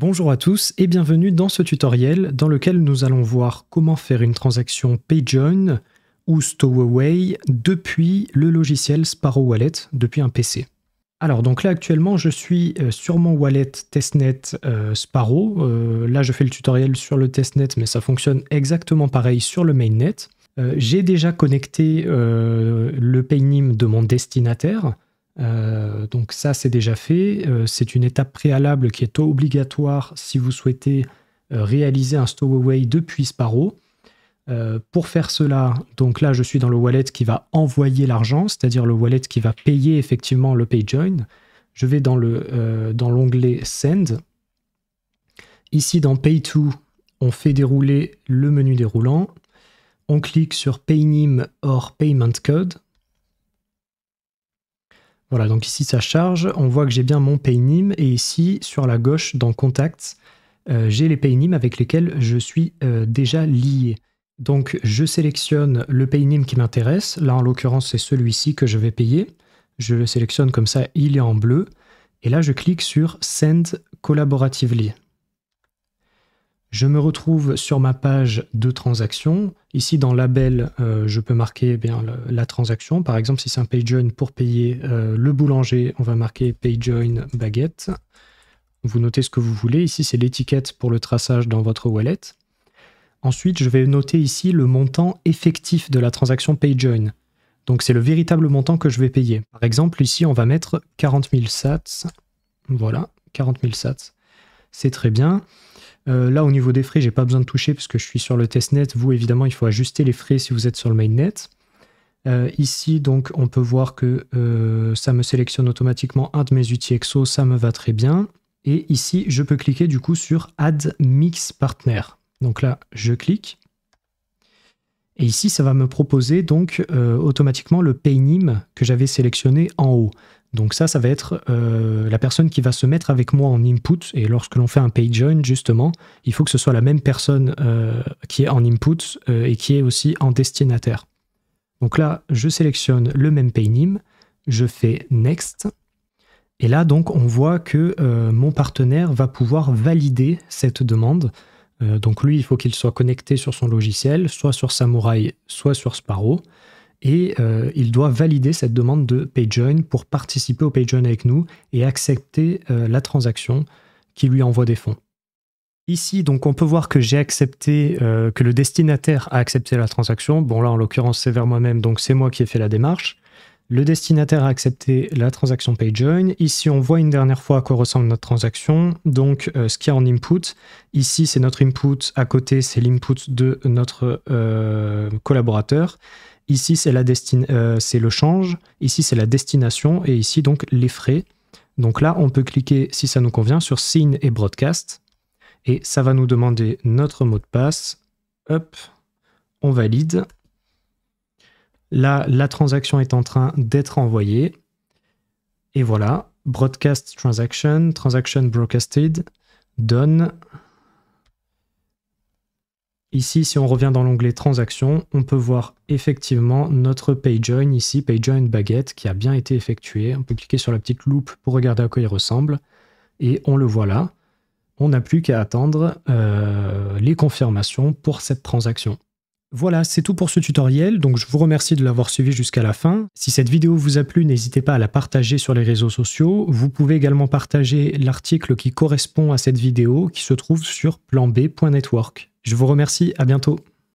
Bonjour à tous et bienvenue dans ce tutoriel dans lequel nous allons voir comment faire une transaction PayJoin ou Stowaway depuis le logiciel Sparrow Wallet, depuis un PC. Alors donc là actuellement je suis euh, sur mon wallet testnet euh, Sparrow, euh, là je fais le tutoriel sur le testnet mais ça fonctionne exactement pareil sur le mainnet. J'ai déjà connecté le paynim de mon destinataire, euh, donc ça, c'est déjà fait. Euh, c'est une étape préalable qui est obligatoire si vous souhaitez euh, réaliser un stowaway depuis Sparrow. pour faire cela, donc là, je suis dans le wallet qui va envoyer l'argent, c'est-à-dire le wallet qui va payer effectivement le PayJoin. Je vais dans l'onglet Send. Ici, dans Pay to, on fait dérouler le menu déroulant. On clique sur Paynim or Payment Code. Voilà, donc ici ça charge, on voit que j'ai bien mon PayNim et ici sur la gauche dans Contacts, euh, j'ai les PayNim avec lesquels je suis euh, déjà lié. Donc je sélectionne le PayNim qui m'intéresse, là en l'occurrence c'est celui-ci que je vais payer, je le sélectionne comme ça, il est en bleu, et là je clique sur Send Collaboratively. Je me retrouve sur ma page de transaction. Ici, dans label, euh, je peux marquer eh bien, la, transaction. Par exemple, si c'est un PayJoin pour payer euh, le boulanger, on va marquer join baguette. Vous notez ce que vous voulez. Ici, c'est l'étiquette pour le traçage dans votre wallet. Ensuite, je vais noter ici le montant effectif de la transaction join. Donc, c'est le véritable montant que je vais payer. Par exemple, ici, on va mettre 40 000 sats. Voilà, 40 000 sats. C'est très bien. Euh, là, au niveau des frais, j'ai pas besoin de toucher parce que je suis sur le testnet. Vous, évidemment, il faut ajuster les frais si vous êtes sur le mainnet. Euh, ici, donc, on peut voir que euh, ça me sélectionne automatiquement un de mes outils EXO, ça me va très bien. Et ici, je peux cliquer du coup sur Add Mix Partner. Donc là, je clique. Et ici, ça va me proposer donc euh, automatiquement le paynim que j'avais sélectionné en haut. Donc ça, ça va être euh, la personne qui va se mettre avec moi en input. Et lorsque l'on fait un PayJoin, justement, il faut que ce soit la même personne euh, qui est en input et qui est aussi en destinataire. Donc là, je sélectionne le même paynim. je fais Next. Et là, donc, on voit que mon partenaire va pouvoir valider cette demande. Euh, donc lui, il faut qu'il soit connecté sur son logiciel, soit sur Samurai, soit sur Sparrow. Et euh, il doit valider cette demande de PayJoin pour participer au PayJoin avec nous et accepter euh, la transaction qui lui envoie des fonds. Ici, donc, on peut voir que j'ai accepté, que le destinataire a accepté la transaction. Bon, là, en l'occurrence, c'est vers moi-même, donc c'est moi qui ai fait la démarche. Le destinataire a accepté la transaction PayJoin. Ici, on voit une dernière fois à quoi ressemble notre transaction. Donc, euh, ce qu'il y a en input. Ici, c'est notre input. À côté, c'est l'input de notre euh, collaborateur. Ici, euh, c'est le change. Ici, c'est la destination. Et ici, donc, les frais. Donc là, on peut cliquer, si ça nous convient, sur Sign et Broadcast. Et ça va nous demander notre mot de passe. Hop, on valide. Là, la transaction est en train d'être envoyée. Et voilà, broadcast transaction, transaction broadcasted, done. Ici, si on revient dans l'onglet transactions, on peut voir effectivement notre join ici, join Baguette, qui a bien été effectué. On peut cliquer sur la petite loupe pour regarder à quoi il ressemble. Et on le voit là. On n'a plus qu'à attendre euh, les confirmations pour cette transaction. Voilà, c'est tout pour ce tutoriel, donc je vous remercie de l'avoir suivi jusqu'à la fin. Si cette vidéo vous a plu, n'hésitez pas à la partager sur les réseaux sociaux. Vous pouvez également partager l'article qui correspond à cette vidéo qui se trouve sur planb.network. Je vous remercie, à bientôt.